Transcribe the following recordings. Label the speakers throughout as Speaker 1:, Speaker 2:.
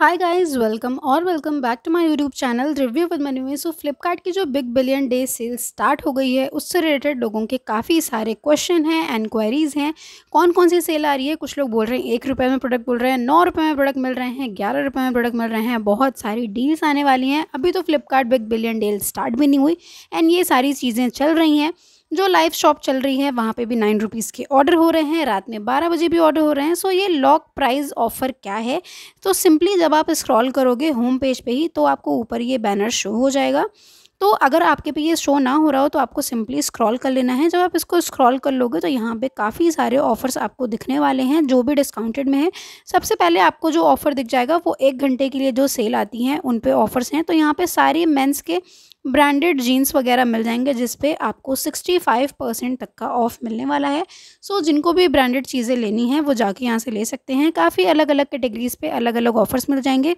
Speaker 1: हाय guys welcome और welcome back to my YouTube channel review with money so Flipkart की जो big billion day sale start हो गई है उससे रिलेटेड लोगों के काफ़ी सारे क्वेश्चन हैं एनक्वायरीज हैं कौन कौन सी सेल आ रही है कुछ लोग बोल रहे हैं एक रुपये में प्रोडक्ट बोल रहे हैं नौ रुपये में प्रोडक्ट मिल रहे हैं ग्यारह रुपये में प्रोडक्ट मिल रहे हैं बहुत सारी डील्स आने वाली हैं अभी तो फ्लिपकार्ट बिग बिलियन डेल स्टार्ट भी नहीं हुई एंड ये सारी चीज़ें चल रही हैं जो लाइव शॉप चल रही है वहाँ पे भी नाइन रुपीज़ के ऑर्डर हो रहे हैं रात में बारह बजे भी ऑर्डर हो रहे हैं सो ये लॉक प्राइस ऑफ़र क्या है तो सिंपली जब आप स्क्रॉल करोगे होम पेज पे ही तो आपको ऊपर ये बैनर शो हो जाएगा तो अगर आपके पे ये शो ना हो रहा हो तो आपको सिंपली स्क्रॉल कर लेना है जब आप इसको स्क्रॉल कर लोगे तो यहाँ पे काफ़ी सारे ऑफर्स आपको दिखने वाले हैं जो भी डिस्काउंटेड में है सबसे पहले आपको जो ऑफ़र दिख जाएगा वो एक घंटे के लिए जो सेल आती हैं उन पर ऑफ़र्स हैं तो यहाँ पर सारे मेन्स के ब्रांडेड जीन्स वगैरह मिल जाएंगे जिस पे आपको 65 परसेंट तक का ऑफ़ मिलने वाला है सो so, जिनको भी ब्रांडेड चीज़ें लेनी है वो जाके यहाँ से ले सकते हैं काफ़ी अलग अलग कैटेगरीज़ पे अलग अलग ऑफ़र्स मिल जाएंगे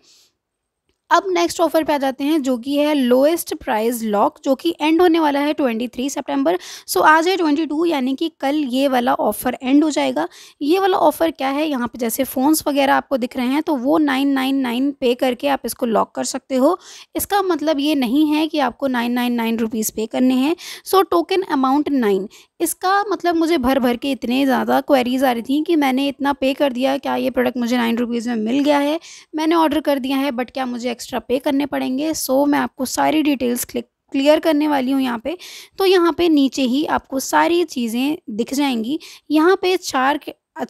Speaker 1: अब नेक्स्ट ऑफर पे आ जाते हैं जो कि है लोएस्ट प्राइस लॉक जो कि एंड होने वाला है 23 सितंबर सो आज है 22 यानी कि कल ये वाला ऑफर एंड हो जाएगा ये वाला ऑफर क्या है यहाँ पे जैसे फ़ोन्स वगैरह आपको दिख रहे हैं तो वो 999 पे करके आप इसको लॉक कर सकते हो इसका मतलब ये नहीं है कि आपको नाइन नाइन नाइन रुपीज़ पे करने हैं सो टोकन अमाउंट नाइन इसका मतलब मुझे भर भर के इतने ज़्यादा क्वेरीज़ आ रही थी कि मैंने इतना पे कर दिया क्या ये प्रोडक्ट मुझे नाइन रुपीज़ में मिल गया है मैंने ऑर्डर कर दिया है बट क्या मुझे एक्स्ट्रा पे करने पड़ेंगे सो मैं आपको सारी डिटेल्स क्लिक क्लियर करने वाली हूँ यहाँ पे तो यहाँ पे नीचे ही आपको सारी चीज़ें दिख जाएंगी यहाँ पे चार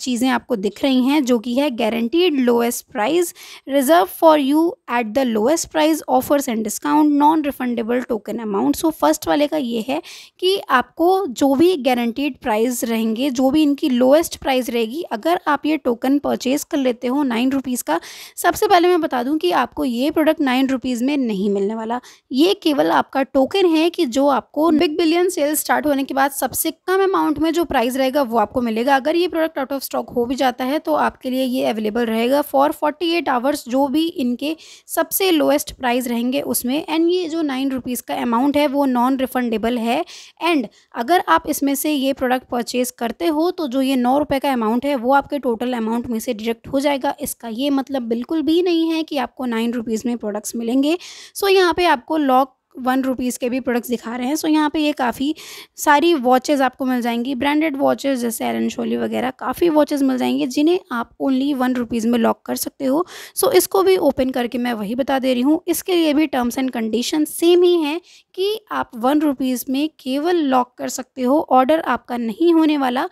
Speaker 1: चीज़ें आपको दिख रही हैं जो कि है guaranteed lowest price reserve for you at the lowest price offers and discount non refundable token amount so first वाले का ये है कि आपको जो भी गारंटीड प्राइस रहेंगे जो भी इनकी लोएस्ट प्राइस रहेगी अगर आप ये टोकन परचेज कर लेते हो नाइन रुपीज़ का सबसे पहले मैं बता दूँ कि आपको ये प्रोडक्ट नाइन रुपीज़ में नहीं मिलने वाला ये केवल आपका टोकन है कि जो आपको बिग बिलियन सेल स्टार्ट होने के बाद सबसे कम अमाउंट में जो प्राइस रहेगा वो आपको मिलेगा अगर ये product out of of stock हो भी जाता है तो आपके लिए ये अवेलेबल रहेगा फॉर फोर्टी एट आवर्स जो भी इनके सबसे लोएस्ट प्राइस रहेंगे उसमें एंड ये जो नाइन रुपीज़ का अमाउंट है वो नॉन रिफंडेबल है एंड अगर आप इसमें से ये प्रोडक्ट परचेज़ करते हो तो जो ये नौ रुपये का अमाउंट है वो आपके टोटल अमाउंट में से डिडक्ट हो जाएगा इसका ये मतलब बिल्कुल भी नहीं है कि आपको नाइन रुपीज़ में प्रोडक्ट्स मिलेंगे सो so, यहाँ पर आपको लॉक वन रुपीज़ के भी प्रोडक्ट्स दिखा रहे हैं सो यहाँ पे ये काफ़ी सारी वॉचेज़ आपको मिल जाएंगी ब्रांडेड वॉचेज़ जैसे एरन शोली वगैरह काफ़ी वॉचेज़ मिल जाएंगे जिन्हें आप ओनली वन रुपीज़ में लॉक कर सकते हो सो so, इसको भी ओपन करके मैं वही बता दे रही हूँ इसके लिए भी टर्म्स एंड कंडीशन सेम ही हैं कि आप वन रुपीज़ में केवल लॉक कर सकते हो ऑर्डर आपका नहीं होने वाला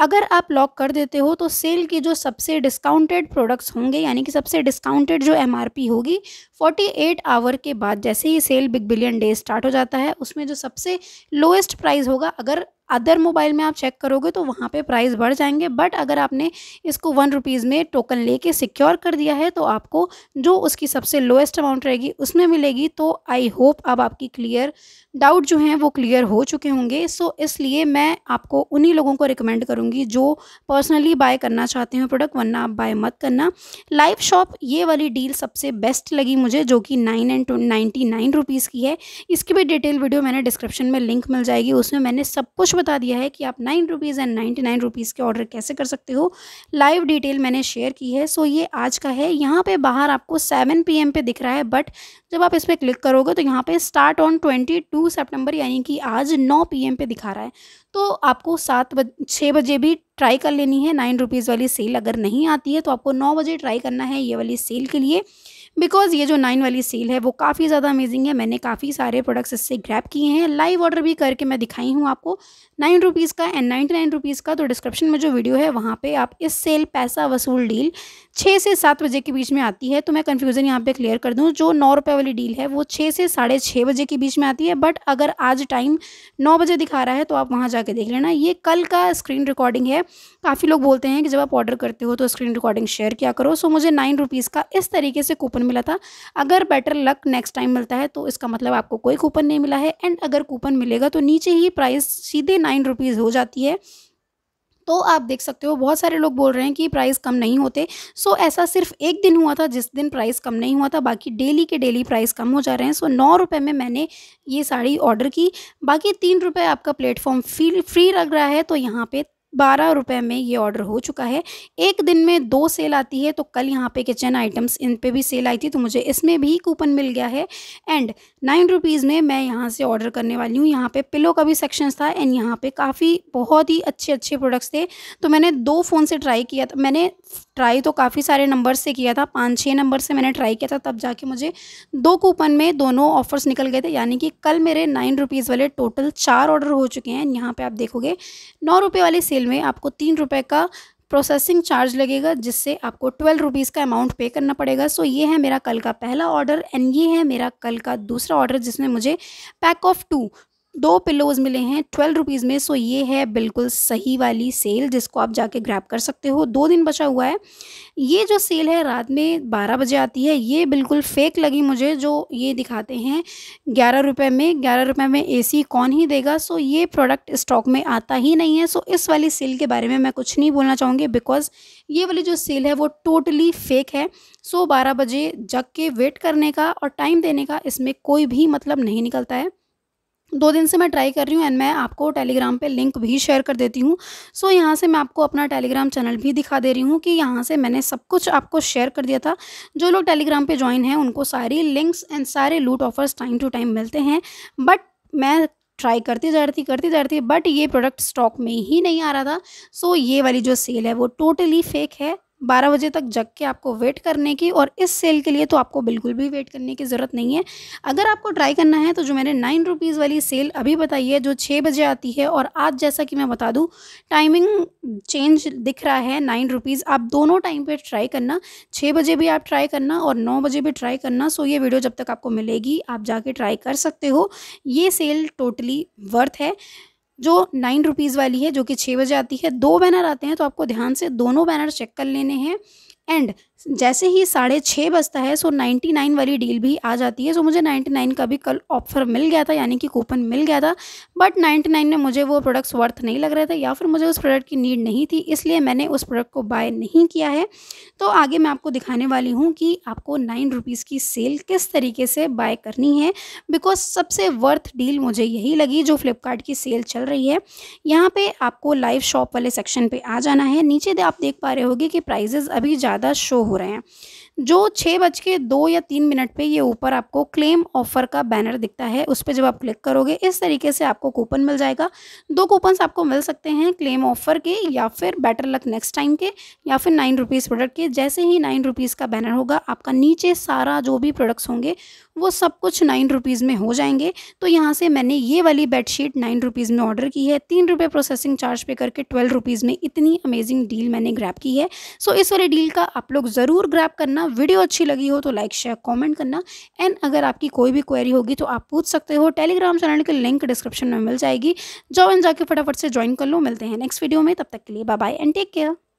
Speaker 1: अगर आप लॉक कर देते हो तो सेल के जो सबसे डिस्काउंटेड प्रोडक्ट्स होंगे यानी कि सबसे डिस्काउंटेड जो एम होगी 48 आवर के बाद जैसे ही sale big billion day start हो जाता है उसमें जो सबसे लोएस्ट प्राइस होगा अगर अदर मोबाइल में आप चेक करोगे तो वहाँ पे प्राइस बढ़ जाएंगे बट अगर आपने इसको वन रुपीज़ में टोकन लेके सिक्योर कर दिया है तो आपको जो उसकी सबसे लोएस्ट अमाउंट रहेगी उसमें मिलेगी तो आई होप अब आपकी क्लियर डाउट जो हैं वो क्लियर हो चुके होंगे सो इसलिए मैं आपको उन्हीं लोगों को रिकमेंड करूँगी जो पर्सनली बाय करना चाहते हैं प्रोडक्ट वरना आप बाय मत करना लाइव शॉप ये वाली डील सबसे बेस्ट लगी मुझे जो कि nine and ninety nine rupees की है इसकी भी डिटेल वीडियो मैंने डिस्क्रिप्शन में लिंक मिल जाएगी उसमें मैंने सब कुछ बता दिया है कि आप nine rupees and ninety nine rupees के ऑर्डर कैसे कर सकते हो लाइव डिटेल मैंने शेयर की है सो ये आज का है यहाँ पे बाहर आपको सेवन पी एम पे दिख रहा है बट जब आप इस पर क्लिक करोगे तो यहाँ पे start on twenty two September यानी कि आज नौ पी एम पे दिखा रहा है तो आपको सात बज छः बजे भी ट्राई कर लेनी है नाइन रुपीज़ वाली सेल अगर नहीं आती है तो आपको नौ बजे ट्राई करना है ये वाली सेल के लिए बिकॉज़ ये जो नाइन वाली सेल है वो काफ़ी ज़्यादा अमेजिंग है मैंने काफ़ी सारे प्रोडक्ट्स इससे ग्रैप किए हैं लाइव ऑर्डर भी करके मैं दिखाई हूँ आपको नाइन रुपीज़ का एंड नाइन्टी नाइन रुपीज़ का तो डिस्क्रिप्शन में जो वीडियो है वहाँ पर आप इस सेल पैसा वसूल डील छः से सात बजे के बीच में आती है तो मैं कन्फ्यूज़न यहाँ पर क्लियर कर दूँ जो नौ रुपये वाली डील है वो छः से साढ़े छः बजे के बीच में आती है बट अगर आज टाइम नौ बजे दिखा रहा है तो आप वहाँ जाके देख लेना ये कल का स्क्रीन रिकॉर्डिंग है काफ़ी लोग बोलते हैं कि जब आप ऑर्डर करते हो तो स्क्रीन रिकॉर्डिंग शेयर किया करो सो मुझे नाइन रुपीज़ का इस तरीके से कूपन कूपन मिला था अगर बेटर लक नेक्स्ट टाइम मिलता है तो इसका मतलब आपको कोई कूपन नहीं मिला है एंड अगर कूपन मिलेगा तो नीचे ही प्राइस सीधे नाइन रुपीज़ हो जाती है तो आप देख सकते हो बहुत सारे लोग बोल रहे हैं कि प्राइस कम नहीं होते सो ऐसा सिर्फ एक दिन हुआ था जिस दिन प्राइस कम नहीं हुआ था बाकी डेली के डेली प्राइस कम हो जा रहे हैं सो नौ रुपये में मैंने ये साड़ी ऑर्डर की बाकी तीन रुपये आपका प्लेटफॉर्म फ्री फ्री लग रहा है तो यहाँ पे बारह रुपये में ये ऑर्डर हो चुका है एक दिन में दो सेल आती है तो कल यहाँ पे किचन आइटम्स इन पे भी सेल आई थी तो मुझे इसमें भी कूपन मिल गया है एंड नाइन रुपीज़ में मैं यहाँ से ऑर्डर करने वाली हूँ यहाँ पे पिलो का भी सेक्शन था एंड यहाँ पे काफ़ी बहुत ही अच्छे अच्छे प्रोडक्ट्स थे तो मैंने दो फ़ोन से ट्राई किया था मैंने ट्राई तो काफ़ी सारे नंबर से किया था पाँच छः नंबर से मैंने ट्राई किया था तब जाके मुझे दो कूपन में दोनों ऑफर्स निकल गए थे यानी कि कल मेरे नाइन रुपीज़ वाले टोटल चार ऑर्डर हो चुके हैं यहाँ पर आप देखोगे नौ रुपये वाले सेल में आपको तीन रुपए का प्रोसेसिंग चार्ज लगेगा जिससे आपको ट्वेल्व रुपीज़ का अमाउंट पे करना पड़ेगा सो ये है मेरा कल का पहला ऑर्डर एंड ये है मेरा कल का दूसरा ऑर्डर जिसमें मुझे पैक ऑफ टू दो पिलोज़ मिले हैं ट्वेल्व रुपीज़ में सो ये है बिल्कुल सही वाली सेल जिसको आप जाके ग्रैप कर सकते हो दो दिन बचा हुआ है ये जो सेल है रात में बारह बजे आती है ये बिल्कुल फेक लगी मुझे जो ये दिखाते हैं ग्यारह रुपये में ग्यारह रुपये में एसी कौन ही देगा सो ये प्रोडक्ट स्टॉक में आता ही नहीं है सो इस वाली सेल के बारे में मैं कुछ नहीं बोलना चाहूँगी बिकॉज़ ये वाली जो सेल है वो टोटली फेक है सो बारह बजे जग के वेट करने का और टाइम देने का इसमें कोई भी मतलब नहीं निकलता है दो दिन से मैं ट्राई कर रही हूँ एंड मैं आपको टेलीग्राम पे लिंक भी शेयर कर देती हूँ सो so, यहाँ से मैं आपको अपना टेलीग्राम चैनल भी दिखा दे रही हूँ कि यहाँ से मैंने सब कुछ आपको शेयर कर दिया था जो लोग टेलीग्राम पे ज्वाइन हैं उनको सारी लिंक्स एंड सारे लूट ऑफर्स टाइम टू टाइम मिलते हैं बट मैं ट्राई करती जा रही करती जा रही बट ये प्रोडक्ट स्टॉक में ही नहीं आ रहा था सो so, ये वाली जो सेल है वो टोटली फेक है बारह बजे तक जग के आपको वेट करने की और इस सेल के लिए तो आपको बिल्कुल भी वेट करने की ज़रूरत नहीं है अगर आपको ट्राई करना है तो जो मैंने नाइन रुपीज़ वाली सेल अभी बताई है जो छः बजे आती है और आज जैसा कि मैं बता दूँ टाइमिंग चेंज दिख रहा है नाइन रुपीज़ आप दोनों टाइम पर ट्राई करना छः बजे भी आप ट्राई करना और नौ बजे भी ट्राई करना सो ये वीडियो जब तक आपको मिलेगी आप जाके ट्राई कर सकते हो ये सेल टोटली वर्थ है जो नाइन रुपीज़ वाली है जो कि छः बजे आती है दो बैनर आते हैं तो आपको ध्यान से दोनों बैनर चेक कर लेने हैं एंड जैसे ही साढ़े छः बजता है सो नाइन्टी नाइन वाली डील भी आ जाती है सो मुझे नाइन्टी नाइन का भी कल ऑफर मिल गया था यानी कि कूपन मिल गया था बट नाइन्टी नाइन में मुझे वो प्रोडक्ट्स वर्थ नहीं लग रहे थे या फिर मुझे उस प्रोडक्ट की नीड नहीं थी इसलिए मैंने उस प्रोडक्ट को बाय नहीं किया है तो आगे मैं आपको दिखाने वाली हूँ कि आपको नाइन रुपीज़ की सेल किस तरीके से बाय करनी है बिकॉज सबसे वर्थ डील मुझे यही लगी जो फ्लिपकार्ट की सेल चल रही है यहाँ पर आपको लाइव शॉप वाले सेक्शन पर आ जाना है नीचे आप देख पा रहे होगे कि प्राइजेज़ अभी ज़्यादा ज़्यादा शो हो रहे हैं जो छः बज के दो या तीन मिनट पे ये ऊपर आपको क्लेम ऑफर का बैनर दिखता है उस पर जब आप क्लिक करोगे इस तरीके से आपको कूपन मिल जाएगा दो कूपन्स आपको मिल सकते हैं क्लेम ऑफर के या फिर बेटर लक नेक्स्ट टाइम के या फिर नाइन रुपीज़ प्रोडक्ट के जैसे ही नाइन रुपीज़ का बैनर होगा आपका नीचे सारा जो भी प्रोडक्ट्स होंगे वो सब कुछ नाइन रुपीज़ में हो जाएंगे तो यहाँ से मैंने ये वाली बेडशीट नाइन रुपीज़ में ऑर्डर की है तीन रुपये प्रोसेसिंग चार्ज पे करके ट्वेल्व रुपीज़ में इतनी अमेजिंग डील मैंने ग्रैप की है सो इस वाली डील का आप लोग ज़रूर ग्रैप करना वीडियो अच्छी लगी हो तो लाइक शेयर कॉमेंट करना एंड अगर आपकी कोई भी क्वेरी होगी तो आप पूछ सकते हो टेलीग्राम चैनल की लिंक डिस्क्रिप्शन में मिल जाएगी जाओ एंड जाके फटाफट से ज्वाइन कर लो मिलते हैं नेक्स्ट वीडियो में तब तक के लिए bye bye and take care